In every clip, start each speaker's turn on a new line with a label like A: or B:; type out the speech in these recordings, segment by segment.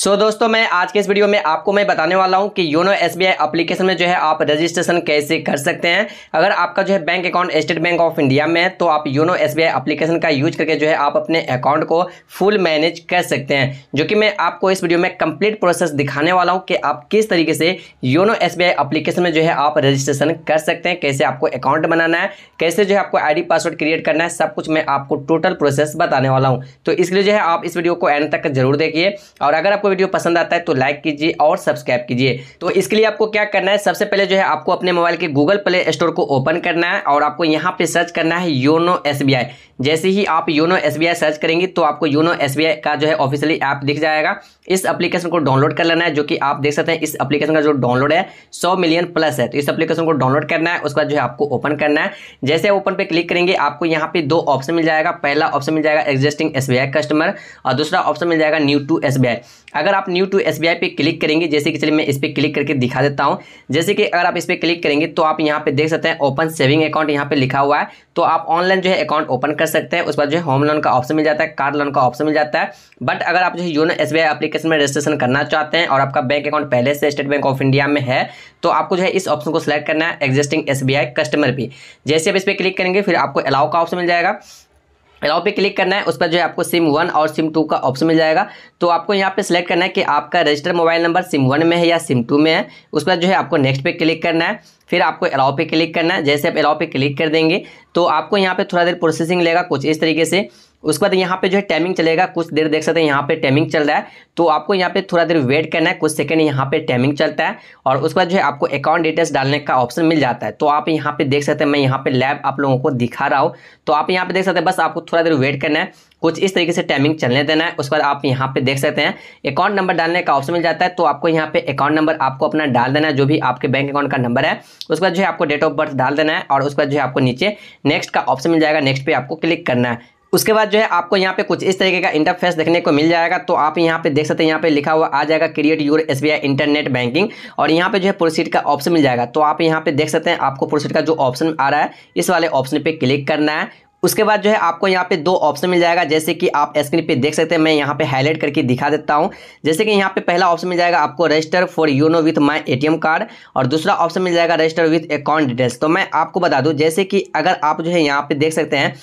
A: सो so, दोस्तों मैं आज के इस वीडियो में आपको मैं बताने वाला हूं कि योनो एस बी एप्लीकेशन में जो है आप रजिस्ट्रेशन कैसे कर सकते हैं अगर आपका जो है bank account State Bank of India में है तो आप योनो एस बी एप्लीकेशन का यूज करके जो है आप अपने अकाउंट को फुल मैनेज कर सकते हैं जो कि मैं आपको इस वीडियो में कंप्लीट प्रोसेस दिखाने वाला हूँ कि आप किस तरीके से योनो एस बी एप्लीकेशन में जो है आप रजिस्ट्रेशन कर सकते हैं कैसे आपको अकाउंट बनाना है कैसे जो है आपको आई पासवर्ड क्रिएट करना है सब कुछ मैं आपको टोटल प्रोसेस बताने वाला हूँ तो इसलिए जो है आप इस वीडियो को एंड तक जरूर देखिए और अगर आपको वीडियो पसंद आता है तो लाइक कीजिए और सब्सक्राइब कीजिए तो इसके लिए आपको क्या करना है सबसे पहले जो है आपको अपने मोबाइल के गूगल प्ले स्टोर को ओपन करना है और आपको यहाँ पे सर्च करना है योनो एस जैसे ही आप योनो एस सर्च करेंगे तो आपको योनो एस का जो है ऑफिशियली ऐप दिख जाएगा इस एप्लीकेशन को डाउनलोड कर लेना है जो कि आप देख सकते हैं इस एप्लीकेशन का जो डाउनलोड है सौ मिलियन प्लस है तो इस एप्लीकेशन को डाउनलोड करना है उसके बाद जो है आपको ओपन करना है जैसे ओपन पर क्लिक करेंगे आपको यहाँ पे दो ऑप्शन मिल जाएगा पहला ऑप्शन मिल जाएगा एग्जिस्टिंग एस कस्टमर और दूसरा ऑप्शन मिल जाएगा न्यू टू एस अगर आप न्यू टू एस पे क्लिक करेंगे जैसे कि चलिए मैं इस पर क्लिक करके दिखा देता हूँ जैसे कि अगर आप इस पर क्लिक करेंगे तो आप यहाँ पे देख सकते हैं ओपन सेविंग अकाउंट यहाँ पे लिखा हुआ है तो आप ऑनलाइन जो है अकाउंट ओपन कर सकते हैं उस पर जो है होम लोन का ऑप्शन मिल जाता है कार लोन का ऑप्शन मिल जाता है बट अगर आप जो है योनो एस एप्लीकेशन में रजिस्ट्रेशन करना चाहते हैं और आपका बैंक अकाउंट पहले से स्टेट बैंक ऑफ इंडिया में है तो आपको जो है इस ऑप्शन को सिलेक्ट करना है एग्जिस्टिंग एस कस्टमर भी जैसे आप इस पर क्लिक करेंगे फिर आपको अलाउ का ऑप्शन मिल जाएगा अलाउ पे क्लिक करना है उस पर जो है आपको सिम वन और सिम टू का ऑप्शन मिल जाएगा तो आपको यहाँ पे सिलेक्ट करना है कि आपका register mobile number SIM one में है या सिम टू में है उस पर जो है आपको नेक्स्ट पे क्लिक करना है फिर आपको अलाउ पे क्लिक करना है जैसे आप अलाउ पे क्लिक कर देंगे तो आपको यहाँ पे थोड़ा देर प्रोसेसिंग लेगा कुछ इस तरीके से उसके बाद यहाँ पे जो है टाइमिंग चलेगा कुछ देर देख सकते हैं यहाँ पे टाइमिंग चल रहा है तो आपको यहाँ पे थोड़ा देर वेट करना है कुछ सेकंड यहाँ पे टाइमिंग चलता है और उसके बाद जो है आपको अकाउंट डिटेल्स डालने का ऑप्शन मिल जाता है तो आप यहाँ पे देख सकते हैं मैं यहाँ पे लैब आप लोगों को दिखा रहा हूँ तो आप यहाँ पे देख सकते हैं बस आपको थोड़ा देर वेट करना है कुछ इस तरीके से टाइमिंग चलने देना है उसके बाद आप यहाँ पे देख सकते हैं अकाउंट नंबर डालने का ऑप्शन मिल जाता है तो आपको यहाँ पे अकाउंट नंबर आपको अपना डाल देना है जो भी आपके बैंक अकाउंट का नंबर है उसके बाद जो है आपको डेट ऑफ बर्थ डाल देना है और उसके बाद जो है आपको नीचे नेक्स्ट का ऑप्शन मिल जाएगा नेक्स्ट पे आपको क्लिक करना है उसके बाद जो है आपको यहाँ पे कुछ इस तरीके का इंटरफेस देखने को मिल जाएगा तो आप यहाँ पे देख सकते हैं यहाँ पे लिखा हुआ आ जाएगा create your S internet banking और यहाँ पे जो है प्रोसीड का ऑप्शन मिल जाएगा तो आप यहाँ पे देख सकते हैं आपको प्रोसीड का जो ऑप्शन आ रहा है इस वाले ऑप्शन पर क्लिक करना है उसके बाद जो है आपको यहाँ पे दो ऑप्शन मिल जाएगा जैसे कि आप स्क्रीन पे देख सकते हैं मैं यहाँ पे हाईलाइट करके दिखा देता हूँ जैसे कि यहाँ पे पहला ऑप्शन मिल जाएगा आपको register for YONO with my ATM card और दूसरा ऑप्शन मिल जाएगा रजिस्टर विथ अकाउंट डिटेल्स तो मैं आपको बता दूँ जैसे कि अगर आप जो है यहाँ पर देख सकते हैं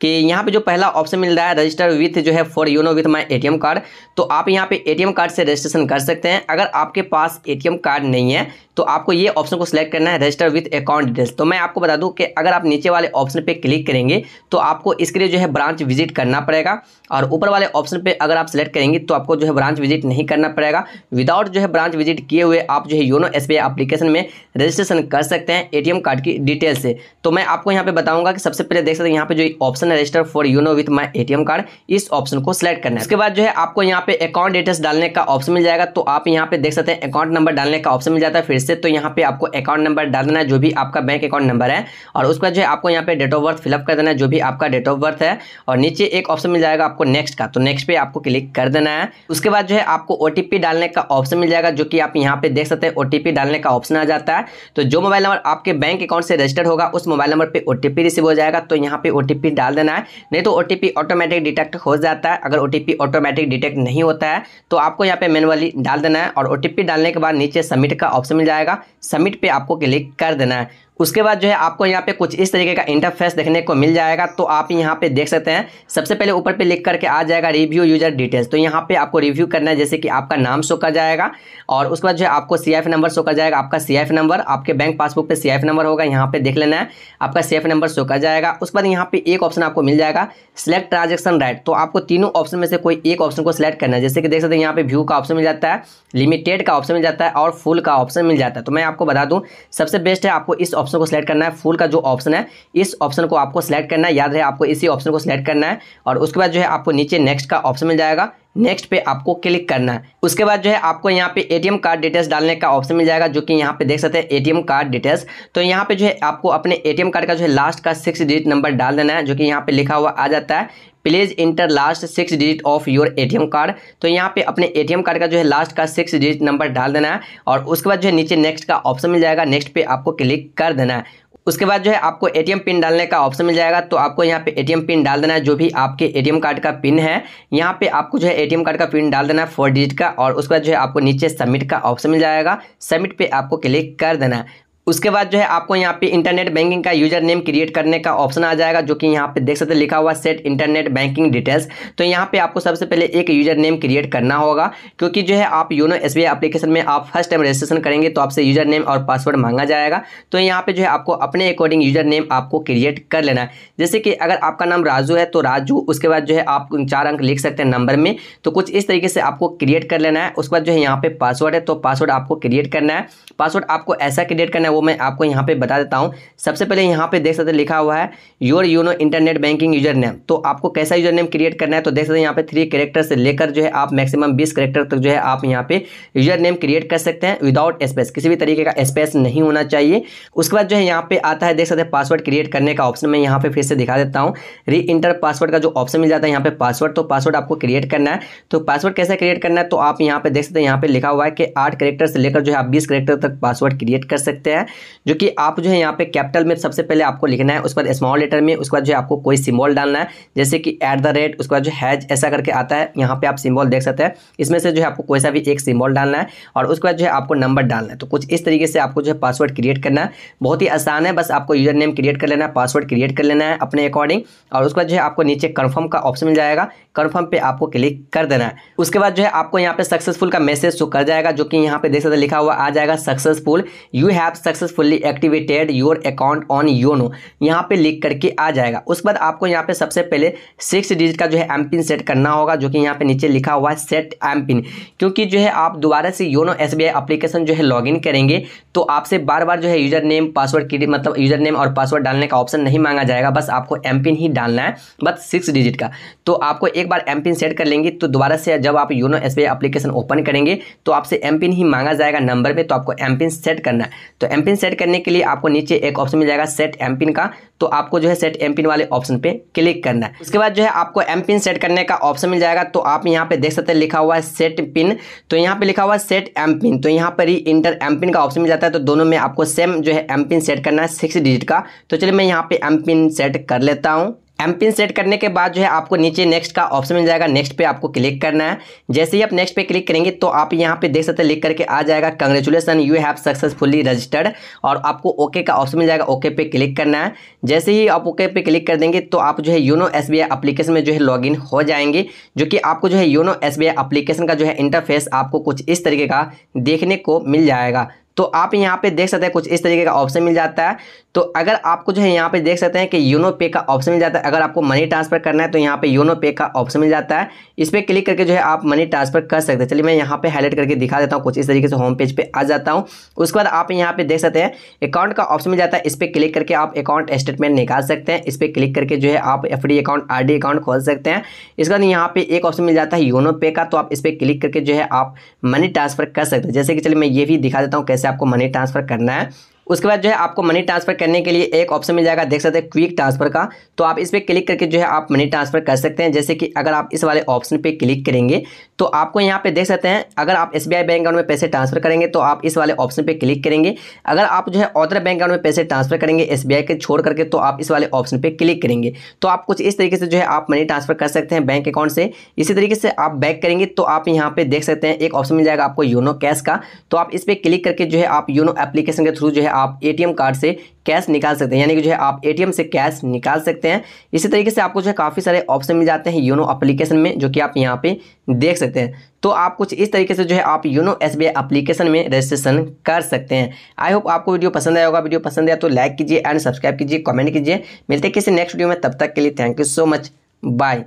A: कि यहाँ पे जो पहला ऑप्शन मिल रहा है रजिस्टर विथ जो है for YONO with my ATM card तो आप यहाँ पे एटीएम कार्ड से रजिस्ट्रेशन कर सकते हैं अगर आपके पास एटीएम कार्ड नहीं है तो आपको ये ऑप्शन को सिलेक्ट करना है रजिस्टर विथ अकाउंट डिटेल्स तो मैं आपको बता दूँ कि अगर आप नीचे वाले ऑप्शन पर क्लिक करेंगे तो आपको इसके लिए जो है ब्रांच विजिट करना पड़ेगा और ऊपर वाले ऑप्शन पर अगर आप सिलेक्ट करेंगे तो आपको जो है ब्रांच विजिट नहीं करना पड़ेगा विदाउट जो है ब्रांच विजिट किए हुए आप जो है योनो एस एप्लीकेशन में रजिस्ट्रेशन कर सकते हैं ए कार्ड की डिटेल से तो मैं आपको यहाँ पर बताऊँगा कि सबसे पहले देख सकते हैं यहाँ पर जो ऑप्शन ऑप्शन है register for YONO with my ATM card इस ऑप्शन को सिलेक्ट करना है उसके बाद जो है आपको यहाँ पे अकाउंट डिटेल्स डालने का ऑप्शन मिल जाएगा तो आप यहाँ पे देख सकते हैं अकाउंट नंबर डालने का ऑप्शन मिल जाता है फिर से तो यहाँ पे आपको अकाउंट नंबर डाल देना है जो भी आपका बैंक अकाउंट नंबर है और उसके बाद जो है आपको यहाँ पे डेट ऑफ बर्थ फिलअप कर देना है जो भी आपका डेट ऑफ बर्थ है और नीचे एक ऑप्शन मिल जाएगा आपको नेक्स्ट का तो नेक्स्ट पे आपको क्लिक कर देना है उसके बाद जो है आपको ओ डालने का ऑप्शन मिल जाएगा जो कि आप यहाँ पे देख सकते हैं ओ डालने का ऑप्शन आ जाता है तो जो मोबाइल नंबर आपके बैंक अकाउंट से रजिस्टर्ड होगा उस मोबाइल नंबर पर ओ रिसीव हो जाएगा तो यहाँ पे ओ डाल देना है नहीं तो ओ ऑटोमेटिक डिटेक्ट हो जाता है अगर ओ ऑटोमेटिक डिटेक्ट नहीं होता है तो आपको यहाँ पे मैनुअली डाल देना है और ओ डालने के बाद नीचे सबमिट का ऑप्शन मिल जाएगा सबमिट पर आपको क्लिक कर देना है उसके बाद जो है आपको यहाँ पे कुछ इस तरीके का इंटरफेस देखने को मिल जाएगा तो आप यहाँ पे देख सकते हैं सबसे पहले ऊपर पे लिख करके आ जाएगा रिव्यू यूजर डिटेल्स तो यहाँ पे आपको रिव्यू करना है जैसे कि आपका नाम शो कर जाएगा और उसके बाद जो है आपको सी नंबर शो कर जाएगा आपका सी नंबर आपके बैंक पासबुक पर सी नंबर होगा यहाँ पे देख लेना है आपका सी नंबर शो कर जाएगा उसके बाद यहाँ पे एक ऑप्शन आपको मिल जाएगा सिलेक्ट ट्रांजेक्शन राइट तो आपको तीनों ऑप्शन में से कोई एक ऑप्शन को सिलेक्ट करना है जैसे कि देख सकते हैं यहाँ पे व्यू का ऑप्शन मिल जाता है लिमिटेड का ऑप्शन मिल जाता है और फुल का ऑप्शन मिल जाता है तो मैं आपको बता दूँ सबसे बेस्ट है आपको इस ऑप्शन को सिलेक्ट करना है फूल का जो ऑप्शन है इस ऑप्शन को आपको सिलेक्ट करना है याद है आपको इसी ऑप्शन को सिलेक्ट करना है और उसके बाद जो है आपको नीचे नेक्स्ट का ऑप्शन मिल जाएगा नेक्स्ट पे आपको क्लिक करना है उसके बाद जो है आपको यहाँ पे एटीएम कार्ड डिटेल्स डालने का ऑप्शन मिल जाएगा जो कि यहाँ पे देख सकते हैं एटीएम कार्ड डिटेल्स तो यहाँ पे जो है आपको अपने एटीएम कार्ड का जो है लास्ट का सिक्स डिजिट नंबर डाल देना है जो कि यहाँ पे लिखा हुआ आ जाता है please enter last six digit of your ATM card तो यहाँ पे अपने एटीएम कार्ड का जो है लास्ट का सिक्स डिजिट नंबर डाल देना है और उसके बाद जो है नीचे नेक्स्ट का ऑप्शन मिल जाएगा नेक्स्ट पे आपको क्लिक कर देना है उसके बाद जो है आपको एटीएम पिन डालने का ऑप्शन मिल जाएगा तो आपको यहाँ पे एटीएम पिन डाल देना है जो भी आपके एटीएम कार्ड का पिन है यहाँ पे आपको जो है एटीएम कार्ड का पिन डाल देना है फोर डिजिट का और उसके बाद जो है आपको नीचे सबमिट का ऑप्शन मिल जाएगा सबमिट पे आपको क्लिक कर देना है उसके बाद जो है आपको यहाँ पे इंटरनेट बैंकिंग का यूजर नेम क्रिएट करने का ऑप्शन आ जाएगा जो कि यहाँ पे देख सकते लिखा हुआ सेट इंटरनेट बैंकिंग डिटेल्स तो यहाँ पे आपको सबसे पहले एक यूजर नेम क्रिएट करना होगा क्योंकि जो है आप योनो एस एप्लीकेशन में आप फर्स्ट टाइम रजिस्ट्रेशन करेंगे तो आपसे यूजर नेम और पासवर्ड मांगा जाएगा तो यहाँ पे जो है आपको अपने अकॉर्डिंग यूजर नेम आपको क्रिएट कर लेना है जैसे कि अगर आपका नाम राजू है तो राजू उसके बाद जो है आप चार अंक लिख सकते हैं नंबर में तो कुछ इस तरीके से आपको क्रिएट कर लेना है उसके बाद जो है यहाँ पे पासवर्ड है तो पासवर्ड आपको क्रिएट करना है पासवर्ड आपको ऐसा क्रिएट करना है वो मैं आपको यहाँ पे बता देता हूँ सबसे पहले यहाँ पे देख सकते हैं लिखा हुआ है your YONO internet banking user name तो आपको कैसा यूजर नेम क्रिएट करना है तो देख सकते हैं यहाँ पे थ्री करेक्टर से लेकर जो है आप मैक्सिमम बीस करेक्टर तक जो है आप यहाँ पे यूजर नेम क्रिएट कर सकते हैं विदाउट स्पेस किसी भी तरीके का स्पेस नहीं होना चाहिए उसके बाद जो है यहाँ पे आता है देख सकते हैं पासवर्ड क्रिएट करने का ऑप्शन मैं यहाँ पे फिर से दिखा देता हूँ री इंटर पासवर्ड का जो ऑप्शन मिल जाता है यहाँ पे पासवर्ड तो पासवर्ड आपको क्रिएट करना है तो पासवर्ड कैसे क्रिएट करना है तो आप यहाँ पे देख सकते हैं यहाँ पे लिखा हुआ है कि आठ करेक्टर से लेकर जो है आप बीस करेक्टर तक पासवर्ड क्रिएट कर सकते हैं जो कि आप जो है यहाँ पे कैपिटल में सबसे पहले आपको लिखना है उसके बाद स्मॉल लेटर में उसके बाद जो है आपको कोई सिम्बॉल डालना है जैसे कि एट द रेट उसके बाद जो हैज ऐसा करके आता है यहाँ पे आप सिम्बॉल देख सकते हैं इसमें से जो है आपको कोई सा भी एक सिम्बॉल डालना है और उसके बाद जो है आपको नंबर डालना है तो कुछ इस तरीके से आपको जो है पासवर्ड क्रिएट करना है बहुत ही आसान है बस आपको यूजर नेम क्रिएट कर लेना है पासवर्ड क्रिएट कर लेना है अपने अकॉर्डिंग और उसके बाद जो है आपको नीचे कन्फर्म का ऑप्शन मिल जाएगा कन्फर्म पर आपको क्लिक कर देना है उसके बाद जो है आपको यहाँ पे सक्सेसफुल का मैसेज शो कर जाएगा जो कि यहाँ पे देख सकते लिखा हुआ आ जाएगा successful you have success successfully activated your account on YONO यहाँ पे लिख करके आ जाएगा उसके बाद आपको यहाँ पे सबसे पहले सिक्स डिजिट का जो है एम पिन सेट करना होगा जो कि यहाँ पे नीचे लिखा हुआ है सेट एम पिन क्योंकि जो है आप दोबारा से योनो एस बी एप्लीकेशन जो है इन करेंगे तो आपसे बार बार जो है यूजर नेम पासवर्ड की मतलब यूजर नेम और पासवर्ड डालने का ऑप्शन नहीं मांगा जाएगा बस आपको एम पिन ही डालना है बस सिक्स डिजिट का तो आपको एक बार एम पिन सेट कर लेंगे तो दोबारा से जब आप योनो एस एप्लीकेशन ओपन करेंगे तो आपसे एम पिन ही मांगा जाएगा नंबर में तो आपको एम पिन सेट करना है तो एम एमपिन सेट करने के लिए आपको नीचे एक ऑप्शन मिल जाएगा सेट एमपिन का तो आपको जो है सेट एमपिन वाले ऑप्शन पे क्लिक करना है उसके बाद जो है आपको एमपिन सेट करने का ऑप्शन मिल जाएगा तो आप यहाँ पे देख सकते हैं लिखा हुआ है सेट पिन तो यहाँ पे लिखा हुआ है सेट एमपिन तो यहाँ पर ही इंटर एमपिन का ऑप्शन मिल जाता है तो दोनों में आपको सेम जो है एमपिन सेट करना है सिक्स डिजिट का तो चलिए मैं यहाँ पे एमपिन सेट कर लेता हूँ एम पिन सेट करने के बाद जो है आपको नीचे नेक्स्ट का ऑप्शन मिल जाएगा नेक्स्ट पे आपको क्लिक करना है जैसे ही आप नेक्स्ट पे क्लिक करेंगे तो आप यहाँ पे देख सकते हैं लिख करके आ जाएगा congratulation you have successfully registered और आपको ओके का ऑप्शन मिल जाएगा ओके पे क्लिक करना है जैसे ही आप ओके पे क्लिक कर देंगे तो आप जो है योनो एस बी एप्लीकेशन में जो है लॉग हो जाएंगे जो कि आपको जो है योनो एस बी एप्लीकेशन का जो है इंटरफेस आपको कुछ इस तरीके का देखने को मिल जाएगा तो आप यहाँ पे देख सकते हैं कुछ इस तरीके का ऑप्शन मिल जाता है तो अगर आपको जो है यहाँ पे देख सकते हैं कि यूनो पे का ऑप्शन मिल जाता है अगर आपको मनी ट्रांसफर करना है तो यहाँ पे यूनो पे का ऑप्शन मिल जाता है इस पर क्लिक करके जो है आप मनी ट्रांसफर कर सकते हैं चलिए मैं यहाँ पे हाईलाइट करके दिखा देता हूँ कुछ इस तरीके से होम पेज पे आ जाता हूँ उसके बाद आप यहाँ पे देख सकते हैं अकाउंट का ऑप्शन मिल जाता है इस पर क्लिक करके आप अकाउंट स्टेटमेंट निकाल सकते हैं इस पर क्लिक करके जो है आप एफ अकाउंट आर अकाउंट खोल सकते हैं इसके बाद यहाँ पे एक ऑप्शन मिल जाता है यूनो पे का तो आप इस पर क्लिक करके जो है आप मनी ट्रांसफर कर सकते हैं जैसे कि चलिए मैं ये भी दिखा देता हूँ कैसे आपको मनी ट्रांसफर करना है उसके बाद जो है आपको मनी ट्रांसफ़र करने के लिए एक ऑप्शन मिल जाएगा देख सकते हैं क्विक ट्रांसफ़र का तो आप इस पर क्लिक करके जो है आप मनी ट्रांसफ़र कर सकते हैं जैसे कि अगर आप इस वाले ऑप्शन पर क्लिक करेंगे तो आपको यहाँ पर देख सकते हैं अगर आप S B I bank account में पैसे ट्रांसफ़र करेंगे तो आप इस वाले ऑप्शन पर क्लिक करेंगे अगर आप जो है ऑदर बैंक अकाउंट में पैसे ट्रांसफ़र करेंगे एस के छोड़ करके तो आप इस वाले ऑप्शन पर क्लिक करेंगे तो आप कुछ इस तरीके से जो है आप मनी ट्रांसफ़र कर सकते हैं बैंक अकाउंट से इसी तरीके से आप बैक करेंगे तो आप यहाँ पर देख सकते हैं एक ऑप्शन मिल जाएगा आपको योनो कैश का तो आप इस पर क्लिक करके जो है आप योनो एप्लीकेशन के थ्रू जो है आप एटीएम कार्ड से कैश निकाल सकते हैं यानी कि जो है आप एटीएम से कैश निकाल सकते हैं इसी तरीके से आपको जो है काफ़ी सारे ऑप्शन मिल जाते हैं योनो अप्लीकेशन में जो कि आप यहाँ पे देख सकते हैं तो आप कुछ इस तरीके से जो है आप योनो एस बी एप्लीकेशन में रजिस्ट्रेशन कर सकते हैं आई होप आपको वीडियो पसंद आया होगा वीडियो पसंद आया तो लाइक कीजिए एंड सब्सक्राइब कीजिए कमेंट कीजिए मिलते किसी नेक्स्ट वीडियो में तब तक के लिए thank you so much bye